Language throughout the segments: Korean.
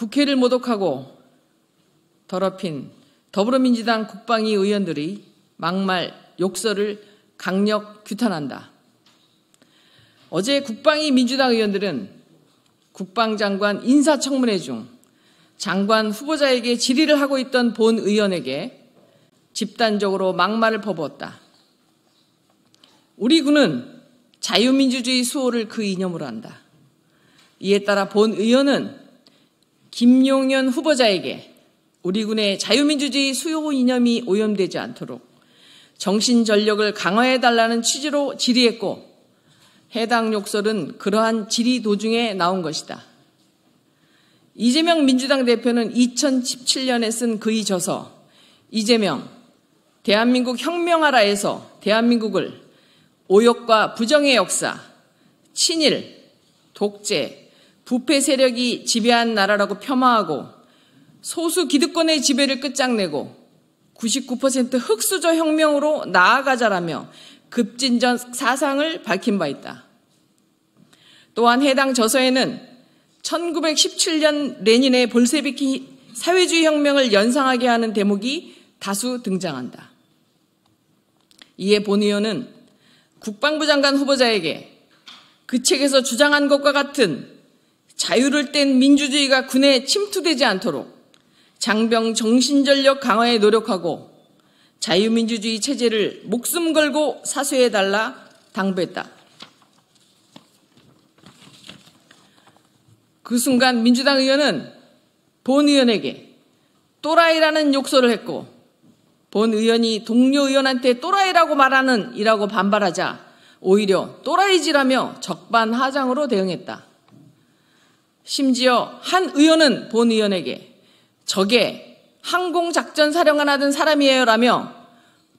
국회를 모독하고 더럽힌 더불어민주당 국방위 의원들이 막말 욕설을 강력 규탄한다. 어제 국방위 민주당 의원들은 국방장관 인사청문회 중 장관 후보자에게 질의를 하고 있던 본 의원에게 집단적으로 막말을 퍼부었다. 우리 군은 자유민주주의 수호를 그 이념으로 한다. 이에 따라 본 의원은 김용현 후보자에게 우리 군의 자유민주주의 수요 이념이 오염되지 않도록 정신 전력을 강화해 달라는 취지로 질의했고 해당 욕설은 그러한 질의 도중에 나온 것이다. 이재명 민주당 대표는 2017년에 쓴 그의 저서 이재명 대한민국 혁명하라에서 대한민국을 오역과 부정의 역사, 친일, 독재, 부패 세력이 지배한 나라라고 폄하하고 소수 기득권의 지배를 끝장내고 99% 흑수저 혁명으로 나아가자라며 급진전 사상을 밝힌 바 있다. 또한 해당 저서에는 1917년 레닌의 볼세비키 사회주의 혁명을 연상하게 하는 대목이 다수 등장한다. 이에 본 의원은 국방부 장관 후보자에게 그 책에서 주장한 것과 같은 자유를 뗀 민주주의가 군에 침투되지 않도록 장병 정신전력 강화에 노력하고 자유민주주의 체제를 목숨 걸고 사수해달라 당부했다. 그 순간 민주당 의원은 본 의원에게 또라이라는 욕설을 했고 본 의원이 동료 의원한테 또라이라고 말하는 이라고 반발하자 오히려 또라이지라며 적반하장으로 대응했다. 심지어 한 의원은 본 의원에게 저게 항공작전 사령관 하던 사람이에요라며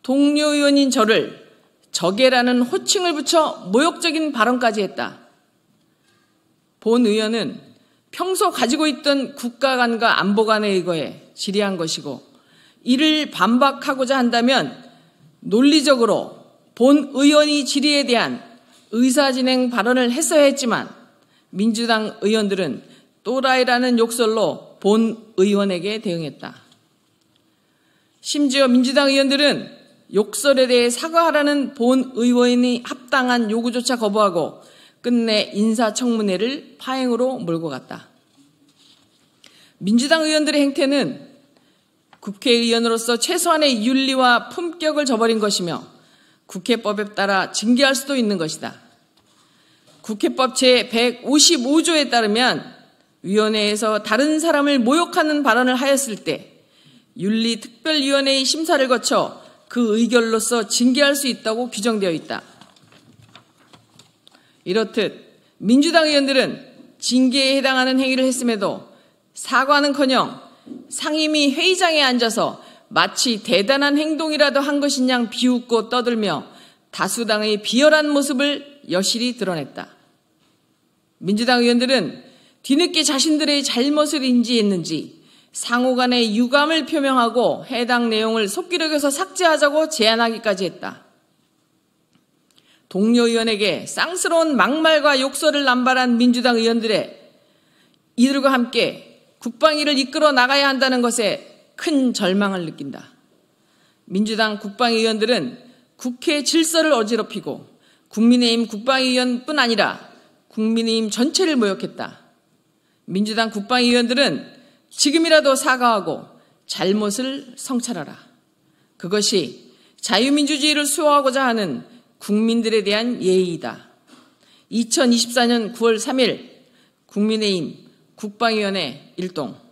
동료 의원인 저를 저게라는 호칭을 붙여 모욕적인 발언까지 했다. 본 의원은 평소 가지고 있던 국가관과 안보관의 의거에 질의한 것이고 이를 반박하고자 한다면 논리적으로 본 의원이 질의에 대한 의사진행 발언을 했어야 했지만 민주당 의원들은 또라이라는 욕설로 본 의원에게 대응했다. 심지어 민주당 의원들은 욕설에 대해 사과하라는 본 의원이 합당한 요구조차 거부하고 끝내 인사청문회를 파행으로 몰고 갔다. 민주당 의원들의 행태는 국회의원으로서 최소한의 윤리와 품격을 저버린 것이며 국회법에 따라 징계할 수도 있는 것이다. 국회법 제155조에 따르면 위원회에서 다른 사람을 모욕하는 발언을 하였을 때 윤리특별위원회의 심사를 거쳐 그 의결로서 징계할 수 있다고 규정되어 있다. 이렇듯 민주당 의원들은 징계에 해당하는 행위를 했음에도 사과는커녕 상임위 회의장에 앉아서 마치 대단한 행동이라도 한 것인 양 비웃고 떠들며 다수당의 비열한 모습을 여실히 드러냈다. 민주당 의원들은 뒤늦게 자신들의 잘못을 인지했는지 상호 간의 유감을 표명하고 해당 내용을 속기록에서 삭제하자고 제안하기까지 했다. 동료 의원에게 쌍스러운 막말과 욕설을 남발한 민주당 의원들의 이들과 함께 국방위를 이끌어 나가야 한다는 것에 큰 절망을 느낀다. 민주당 국방위원들은 의 국회 질서를 어지럽히고 국민의힘 국방위원뿐 아니라 국민의힘 전체를 모욕했다. 민주당 국방위원들은 지금이라도 사과하고 잘못을 성찰하라. 그것이 자유민주주의를 수호하고자 하는 국민들에 대한 예의이다. 2024년 9월 3일 국민의힘 국방위원회 일동